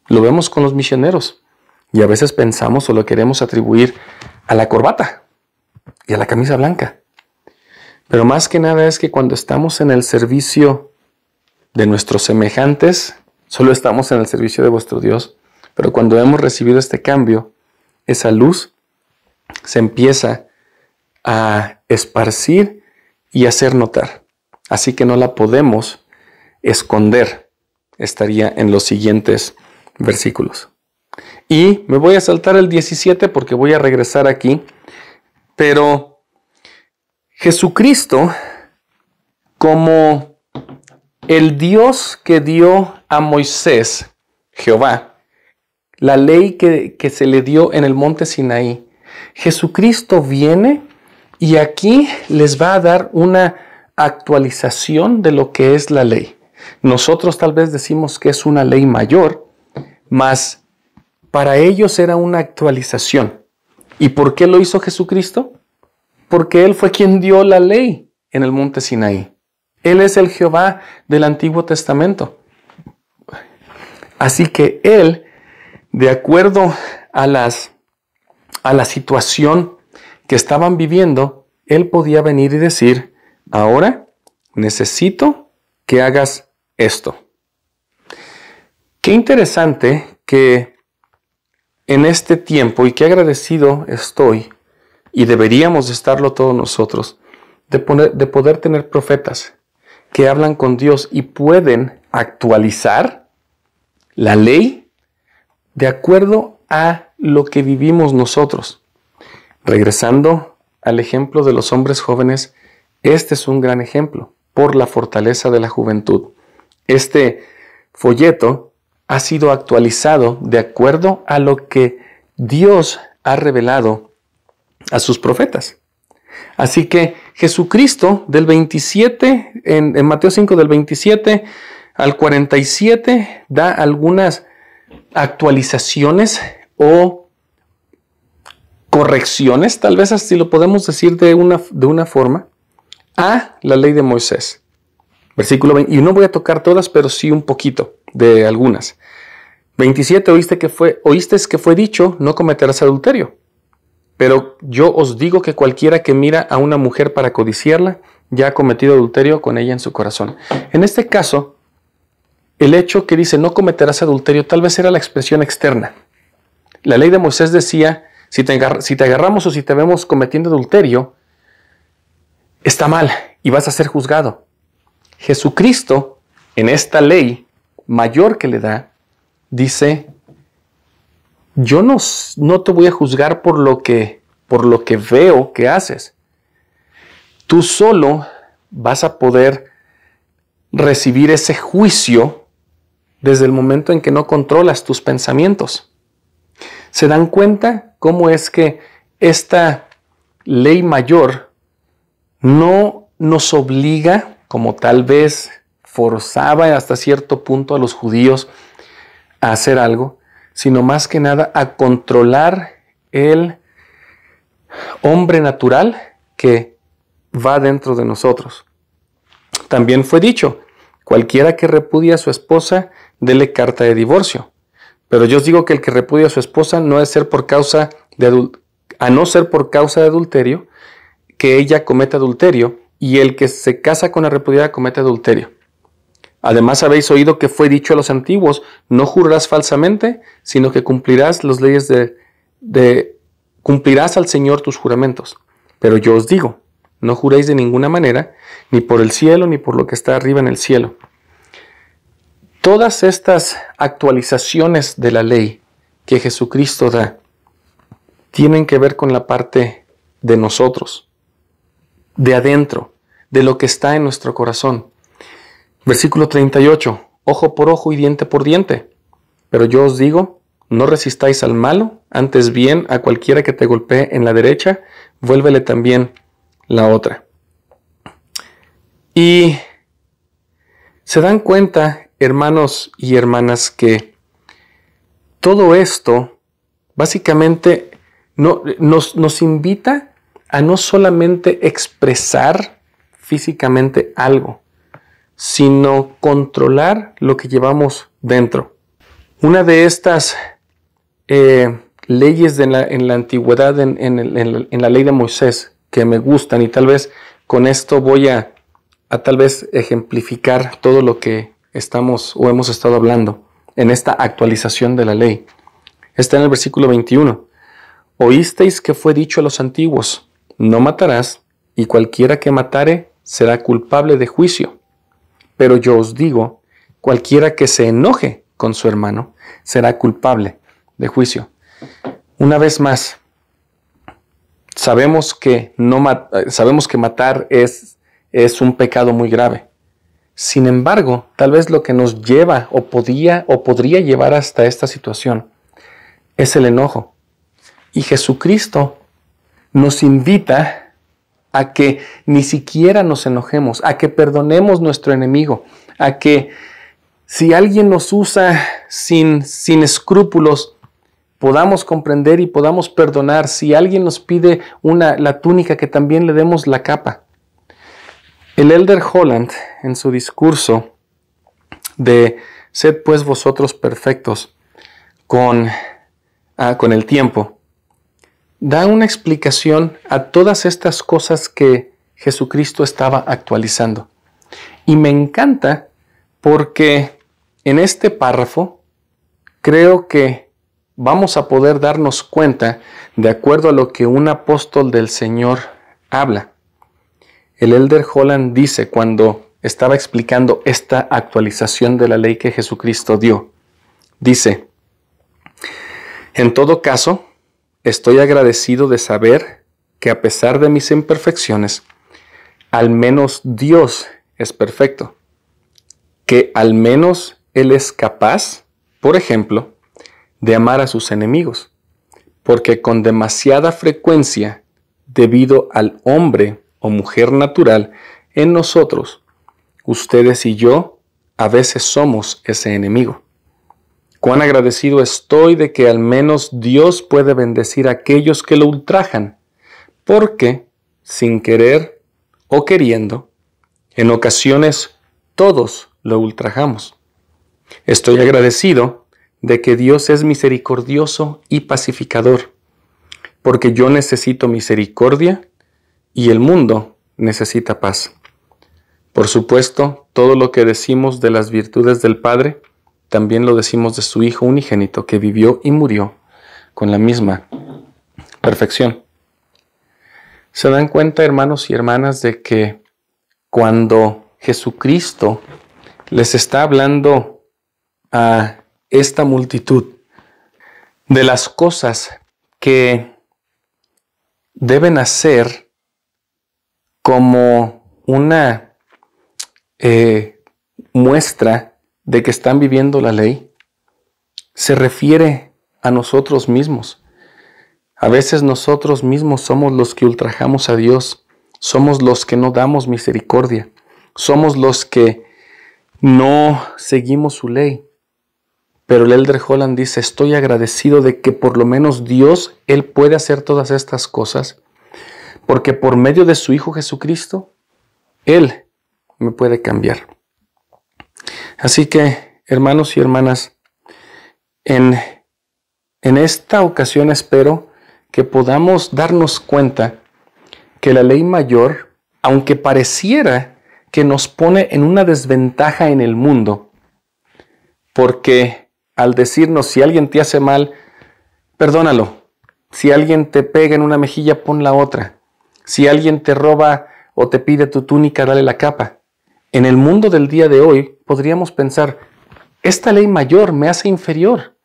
Lo vemos con los misioneros y a veces pensamos o lo queremos atribuir a la corbata y a la camisa blanca. Pero más que nada es que cuando estamos en el servicio de nuestros semejantes, solo estamos en el servicio de vuestro Dios. Pero cuando hemos recibido este cambio, esa luz se empieza a esparcir y hacer notar. Así que no la podemos esconder, estaría en los siguientes versículos. Y me voy a saltar el 17 porque voy a regresar aquí, pero Jesucristo como el Dios que dio a Moisés, Jehová, la ley que, se le dio en el monte Sinaí. Jesucristo viene y aquí les va a dar una actualización de lo que es la ley. Nosotros tal vez decimos que es una ley mayor, mas para ellos era una actualización. ¿Y por qué lo hizo Jesucristo? Porque Él fue quien dio la ley en el monte Sinaí. Él es el Jehová del Antiguo Testamento. Así que Él de acuerdo a, las, a la situación que estaban viviendo, él podía venir y decir, ahora necesito que hagas esto. Qué interesante que en este tiempo, y qué agradecido estoy, y deberíamos estarlo todos nosotros, de, de poder tener profetas que hablan con Dios y pueden actualizar la ley de acuerdo a lo que vivimos nosotros. Regresando al ejemplo de los hombres jóvenes, este es un gran ejemplo por la fortaleza de la juventud. Este folleto ha sido actualizado de acuerdo a lo que Dios ha revelado a sus profetas. Así que Jesucristo del 27, en, Mateo 5 del 27 al 47, da algunas actualizaciones o correcciones, tal vez así lo podemos decir de una, de una forma, a la ley de Moisés. Versículo 20, y no voy a tocar todas, pero sí un poquito de algunas. 27, oíste que fue, oíste que fue dicho, no cometerás adulterio. Pero yo os digo que cualquiera que mira a una mujer para codiciarla, ya ha cometido adulterio con ella en su corazón. En este caso, el hecho que dice no cometerás adulterio tal vez era la expresión externa. La ley de Moisés decía, si te, agarramos o si te vemos cometiendo adulterio, está mal y vas a ser juzgado. Jesucristo, en esta ley mayor que le da, dice, yo no, no te voy a juzgar por lo, que, por lo que veo que haces. Tú solo vas a poder recibir ese juicio desde el momento en que no controlas tus pensamientos. ¿Se dan cuenta cómo es que esta ley mayor no nos obliga, como tal vez forzaba hasta cierto punto a los judíos a hacer algo, sino más que nada a controlar el hombre natural que va dentro de nosotros. También fue dicho, cualquiera que repudia a su esposa dele carta de divorcio. Pero yo os digo que el que repudia a su esposa no es ser por causa de a no ser por causa de adulterio, que ella cometa adulterio, y el que se casa con la repudiada comete adulterio. Además habéis oído que fue dicho a los antiguos, no jurarás falsamente, sino que cumplirás las leyes de, de cumplirás al Señor tus juramentos. Pero yo os digo, no juréis de ninguna manera, ni por el cielo, ni por lo que está arriba en el cielo, todas estas actualizaciones de la ley que Jesucristo da tienen que ver con la parte de nosotros, de adentro, de lo que está en nuestro corazón. Versículo 38, ojo por ojo y diente por diente. Pero yo os digo, no resistáis al malo, antes bien a cualquiera que te golpee en la derecha, vuélvele también la otra. Y se dan cuenta hermanos y hermanas, que todo esto básicamente nos, invita a no solamente expresar físicamente algo, sino controlar lo que llevamos dentro. Una de estas eh, leyes en la antigüedad, en, la, ley de Moisés, que me gustan y tal vez con esto voy a, a tal vez ejemplificar todo lo que estamos o hemos estado hablando en esta actualización de la ley. Está en el versículo 21. Oísteis que fue dicho a los antiguos, no matarás, y cualquiera que matare será culpable de juicio. Pero yo os digo, cualquiera que se enoje con su hermano será culpable de juicio. Una vez más, sabemos que, no eh, sabemos que matar es, es un pecado muy grave. Sin embargo, tal vez lo que nos lleva o podía o podría llevar hasta esta situación es el enojo. Y Jesucristo nos invita a que ni siquiera nos enojemos, a que perdonemos nuestro enemigo, a que si alguien nos usa sin, sin escrúpulos, podamos comprender y podamos perdonar. Si alguien nos pide una, la túnica, que también le demos la capa. El elder Holland en su discurso de sed pues vosotros perfectos con, ah, con el tiempo, da una explicación a todas estas cosas que Jesucristo estaba actualizando. Y me encanta porque en este párrafo creo que vamos a poder darnos cuenta de acuerdo a lo que un apóstol del Señor habla. El elder Holland dice cuando estaba explicando esta actualización de la ley que Jesucristo dio. Dice, en todo caso, estoy agradecido de saber que a pesar de mis imperfecciones, al menos Dios es perfecto, que al menos Él es capaz, por ejemplo, de amar a sus enemigos, porque con demasiada frecuencia, debido al hombre o mujer natural en nosotros, ustedes y yo a veces somos ese enemigo. Cuán agradecido estoy de que al menos Dios puede bendecir a aquellos que lo ultrajan, porque, sin querer o queriendo, en ocasiones todos lo ultrajamos. Estoy agradecido de que Dios es misericordioso y pacificador, porque yo necesito misericordia y el mundo necesita paz. Por supuesto, todo lo que decimos de las virtudes del Padre, también lo decimos de su Hijo unigénito, que vivió y murió con la misma perfección. ¿Se dan cuenta, hermanos y hermanas, de que cuando Jesucristo les está hablando a esta multitud de las cosas que deben hacer como una eh, muestra de que están viviendo la ley se refiere a nosotros mismos. A veces nosotros mismos somos los que ultrajamos a Dios, somos los que no damos misericordia, somos los que no seguimos su ley. Pero el Elder Holland dice, estoy agradecido de que por lo menos Dios, Él puede hacer todas estas cosas, porque por medio de su Hijo Jesucristo, Él me puede cambiar. Así que, hermanos y hermanas, en, en esta ocasión espero que podamos darnos cuenta que la ley mayor, aunque pareciera que nos pone en una desventaja en el mundo, porque al decirnos si alguien te hace mal, perdónalo, si alguien te pega en una mejilla, pon la otra, si alguien te roba o te pide tu túnica, dale la capa, en el mundo del día de hoy podríamos pensar, esta ley mayor me hace inferior,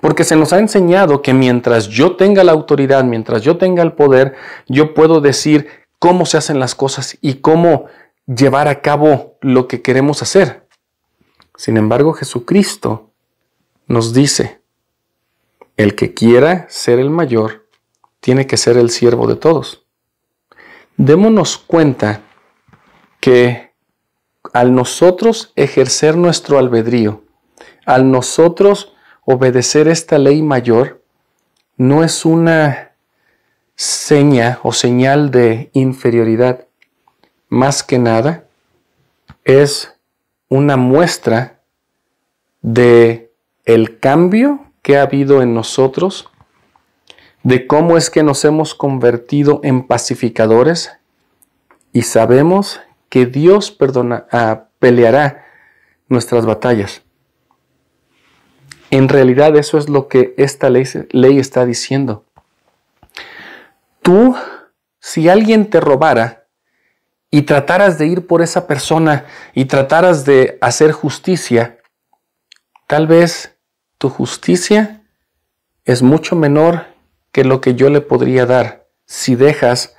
porque se nos ha enseñado que mientras yo tenga la autoridad, mientras yo tenga el poder, yo puedo decir cómo se hacen las cosas y cómo llevar a cabo lo que queremos hacer. Sin embargo, Jesucristo nos dice, el que quiera ser el mayor, tiene que ser el siervo de todos. Démonos cuenta que al nosotros ejercer nuestro albedrío, al nosotros obedecer esta ley mayor, no es una seña o señal de inferioridad. Más que nada, es una muestra de el cambio que ha habido en nosotros, de cómo es que nos hemos convertido en pacificadores y sabemos que Dios perdona, ah, peleará nuestras batallas. En realidad eso es lo que esta ley, ley está diciendo. Tú, si alguien te robara y trataras de ir por esa persona y trataras de hacer justicia, tal vez tu justicia es mucho menor que lo que yo le podría dar si dejas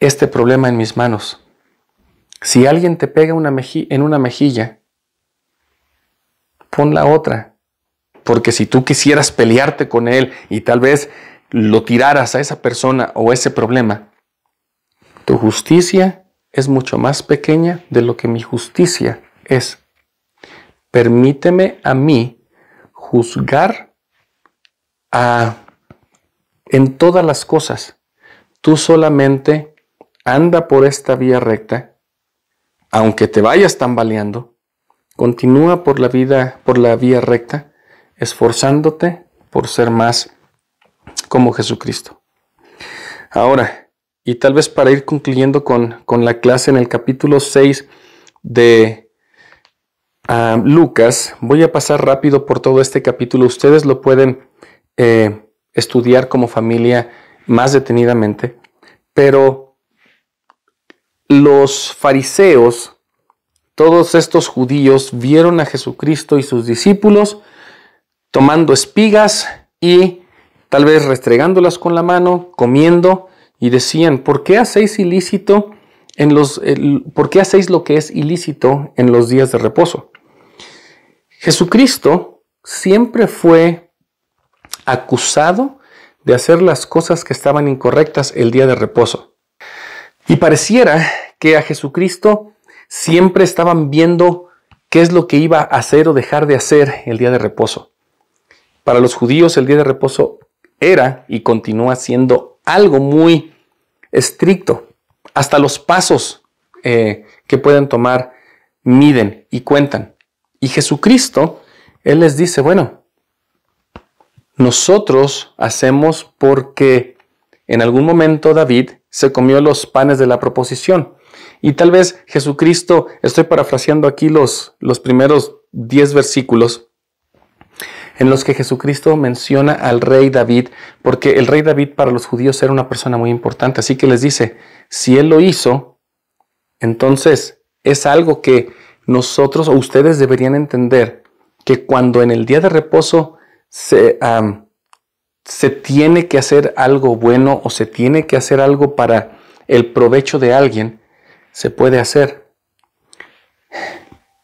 este problema en mis manos. Si alguien te pega en una mejilla, pon la otra. Porque si tú quisieras pelearte con él y tal vez lo tiraras a esa persona o ese problema, tu justicia es mucho más pequeña de lo que mi justicia es. Permíteme a mí juzgar a, en todas las cosas. Tú solamente anda por esta vía recta aunque te vayas tambaleando, continúa por la vida, por la vía recta, esforzándote por ser más como Jesucristo. Ahora, y tal vez para ir concluyendo con, la clase en el capítulo 6 de ah, Lucas, voy a pasar rápido por todo este capítulo. Ustedes lo pueden eh, estudiar como familia más detenidamente, pero los fariseos, todos estos judíos, vieron a Jesucristo y sus discípulos tomando espigas y tal vez restregándolas con la mano, comiendo, y decían, ¿por qué hacéis ilícito en los, ¿por qué hacéis lo que es ilícito en los días de reposo? Jesucristo siempre fue acusado de hacer las cosas que estaban incorrectas el día de reposo. Y pareciera que a Jesucristo siempre estaban viendo qué es lo que iba a hacer o dejar de hacer el día de reposo. Para los judíos el día de reposo era y continúa siendo algo muy estricto. Hasta los pasos eh, que pueden tomar miden y cuentan. Y Jesucristo, Él les dice, bueno, nosotros hacemos porque en algún momento David se comió los panes de la proposición. Y tal vez Jesucristo, estoy parafraseando aquí los, los primeros 10 versículos, en los que Jesucristo menciona al rey David, porque el rey David para los judíos era una persona muy importante. Así que les dice, si él lo hizo, entonces es algo que nosotros o ustedes deberían entender, que cuando en el día de reposo se, se tiene que hacer algo bueno o se tiene que hacer algo para el provecho de alguien, se puede hacer.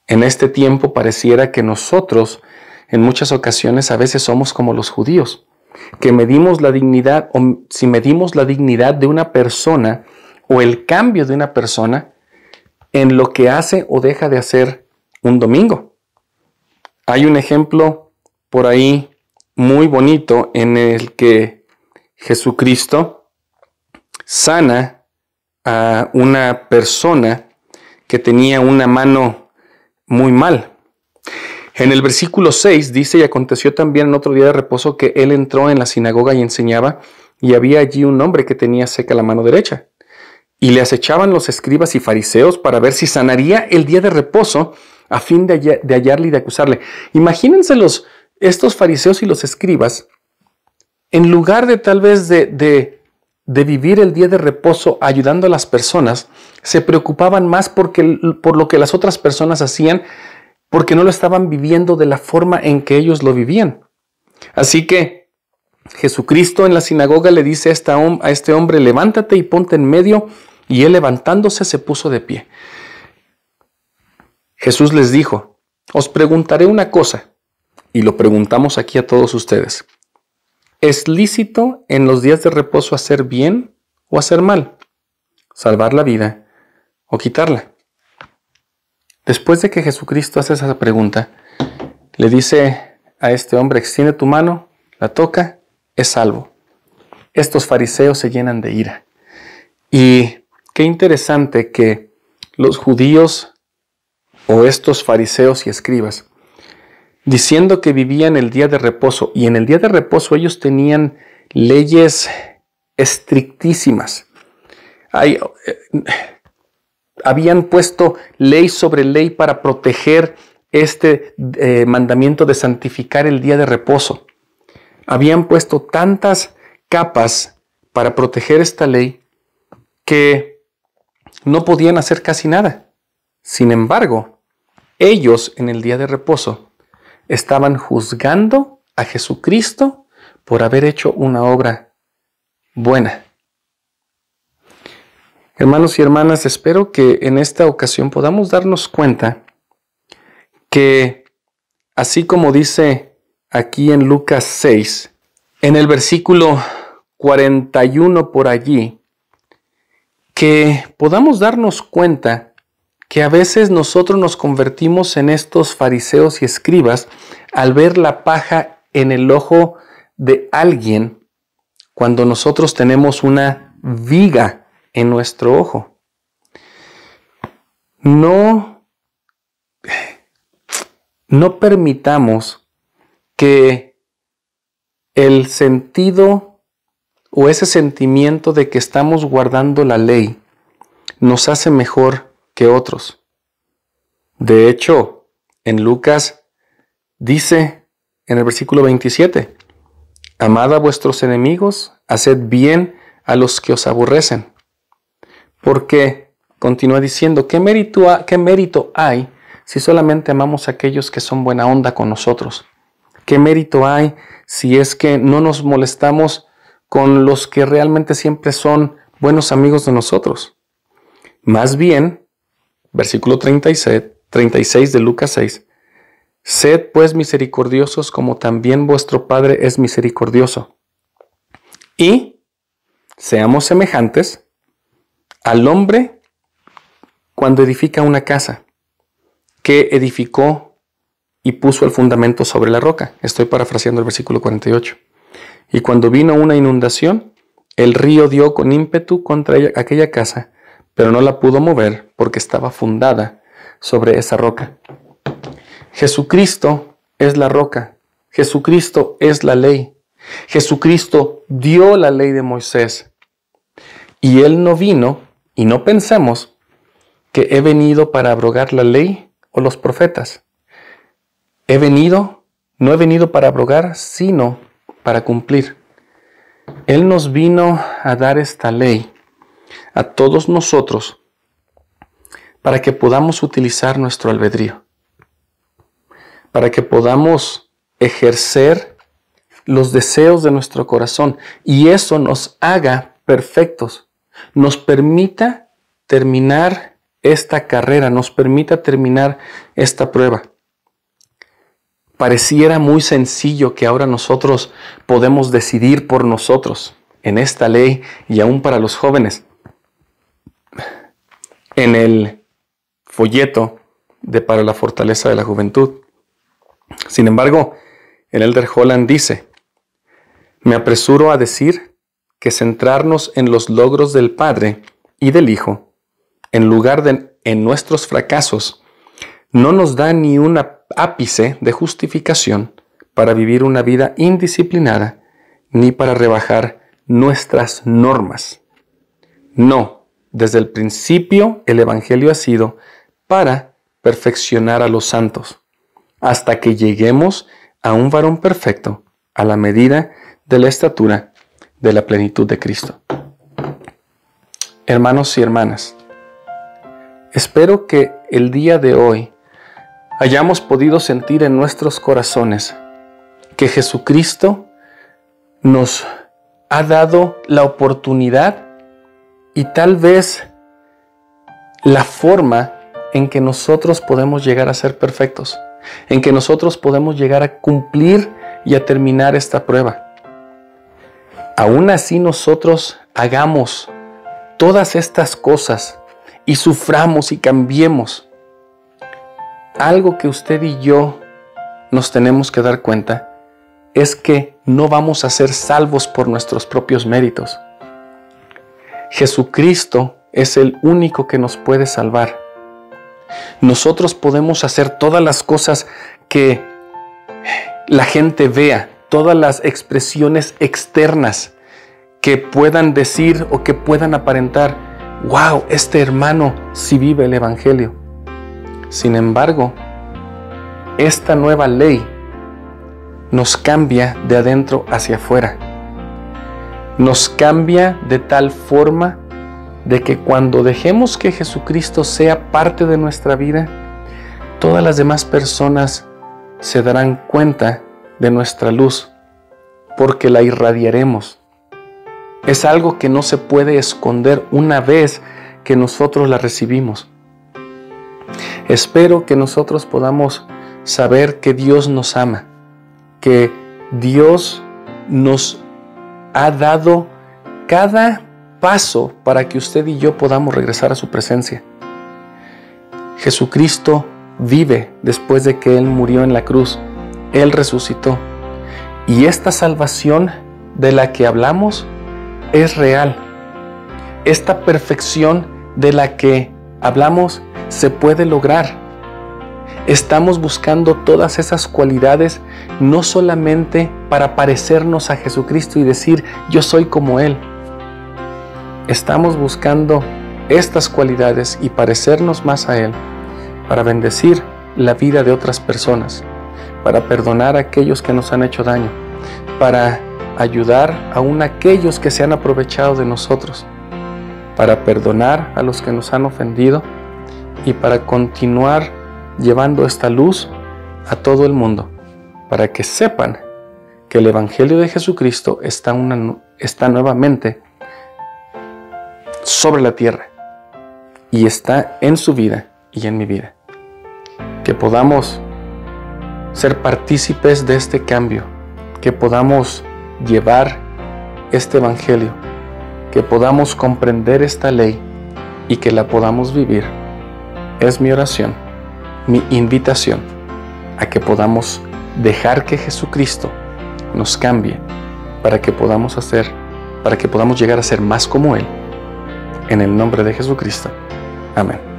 En este tiempo pareciera que nosotros en muchas ocasiones a veces somos como los judíos, que medimos la dignidad, o si medimos la dignidad de una persona o el cambio de una persona en lo que hace o deja de hacer un domingo. Hay un ejemplo por ahí muy bonito en el que Jesucristo sana a una persona que tenía una mano muy mal. En el versículo 6 dice, y aconteció también en otro día de reposo que él entró en la sinagoga y enseñaba, y había allí un hombre que tenía seca la mano derecha. Y le acechaban los escribas y fariseos para ver si sanaría el día de reposo a fin de, hallarle y de acusarle. Imagínense los, estos fariseos y los escribas, en lugar de tal vez de, vivir el día de reposo ayudando a las personas, se preocupaban más por lo que las otras personas hacían, porque no lo estaban viviendo de la forma en que ellos lo vivían. Así que Jesucristo en la sinagoga le dice a, este hombre, levántate y ponte en medio, y él levantándose se puso de pie. Jesús les dijo, os preguntaré una cosa, y lo preguntamos aquí a todos ustedes. ¿Es lícito en los días de reposo hacer bien o hacer mal? ¿Salvar la vida o quitarla? Después de que Jesucristo hace esa pregunta, le dice a este hombre, extiende tu mano, la toca, es salvo. Estos fariseos se llenan de ira. Y qué interesante que los judíos o estos fariseos y escribas diciendo que vivían el día de reposo. Y en el día de reposo ellos tenían leyes estrictísimas. Eh, habían puesto ley sobre ley para proteger este eh, mandamiento de santificar el día de reposo. Habían puesto tantas capas para proteger esta ley que no podían hacer casi nada. Sin embargo, ellos en el día de reposo estaban juzgando a Jesucristo por haber hecho una obra buena. Hermanos y hermanas, espero que en esta ocasión podamos darnos cuenta que, así como dice aquí en Lucas 6, en el versículo 41 por allí, que podamos darnos cuenta que a veces nosotros nos convertimos en estos fariseos y escribas al ver la paja en el ojo de alguien cuando nosotros tenemos una viga en nuestro ojo. No, no permitamos que el sentido o ese sentimiento de que estamos guardando la ley nos hace mejor que otros. De hecho, en Lucas dice en el versículo 27, Amad a vuestros enemigos, haced bien a los que os aborrecen. Porque, continúa diciendo, ¿qué mérito, ¿qué mérito hay si solamente amamos a aquellos que son buena onda con nosotros? ¿Qué mérito hay si es que no nos molestamos con los que realmente siempre son buenos amigos de nosotros? Más bien, Versículo 36, de Lucas 6. Sed pues misericordiosos como también vuestro Padre es misericordioso. Y seamos semejantes al hombre cuando edifica una casa, que edificó y puso el fundamento sobre la roca. Estoy parafraseando el versículo 48. Y cuando vino una inundación, el río dio con ímpetu contra aquella casa pero no la pudo mover porque estaba fundada sobre esa roca. Jesucristo es la roca, Jesucristo es la ley, Jesucristo dio la ley de Moisés y Él no vino y no pensemos que he venido para abrogar la ley o los profetas. He venido, no he venido para abrogar, sino para cumplir. Él nos vino a dar esta ley a todos nosotros para que podamos utilizar nuestro albedrío, para que podamos ejercer los deseos de nuestro corazón y eso nos haga perfectos, nos permita terminar esta carrera, nos permita terminar esta prueba. Pareciera muy sencillo que ahora nosotros podemos decidir por nosotros en esta ley y aún para los jóvenes en el folleto de para la fortaleza de la juventud. Sin embargo, el Elder Holland dice, me apresuro a decir que centrarnos en los logros del Padre y del Hijo, en lugar de en nuestros fracasos, no nos da ni un ápice de justificación para vivir una vida indisciplinada ni para rebajar nuestras normas. No, desde el principio el Evangelio ha sido para perfeccionar a los santos, hasta que lleguemos a un varón perfecto, a la medida de la estatura de la plenitud de Cristo. Hermanos y hermanas, espero que el día de hoy hayamos podido sentir en nuestros corazones que Jesucristo nos ha dado la oportunidad y tal vez la forma en que nosotros podemos llegar a ser perfectos, en que nosotros podemos llegar a cumplir y a terminar esta prueba. Aún así nosotros hagamos todas estas cosas y suframos y cambiemos. Algo que usted y yo nos tenemos que dar cuenta es que no vamos a ser salvos por nuestros propios méritos. Jesucristo es el único que nos puede salvar. Nosotros podemos hacer todas las cosas que la gente vea, todas las expresiones externas que puedan decir o que puedan aparentar, wow, este hermano si vive el Evangelio. Sin embargo, esta nueva ley nos cambia de adentro hacia afuera nos cambia de tal forma de que cuando dejemos que Jesucristo sea parte de nuestra vida, todas las demás personas se darán cuenta de nuestra luz, porque la irradiaremos. Es algo que no se puede esconder una vez que nosotros la recibimos. Espero que nosotros podamos saber que Dios nos ama, que Dios nos ha dado cada paso para que usted y yo podamos regresar a su presencia. Jesucristo vive después de que Él murió en la cruz. Él resucitó. Y esta salvación de la que hablamos es real. Esta perfección de la que hablamos se puede lograr Estamos buscando todas esas cualidades no solamente para parecernos a Jesucristo y decir yo soy como Él. Estamos buscando estas cualidades y parecernos más a Él para bendecir la vida de otras personas, para perdonar a aquellos que nos han hecho daño, para ayudar aún a aquellos que se han aprovechado de nosotros, para perdonar a los que nos han ofendido y para continuar llevando esta luz a todo el mundo, para que sepan que el Evangelio de Jesucristo está, está nuevamente sobre la tierra y está en su vida y en mi vida. Que podamos ser partícipes de este cambio, que podamos llevar este Evangelio, que podamos comprender esta ley y que la podamos vivir. Es mi oración mi invitación a que podamos dejar que Jesucristo nos cambie para que podamos hacer, para que podamos llegar a ser más como Él. En el nombre de Jesucristo. Amén.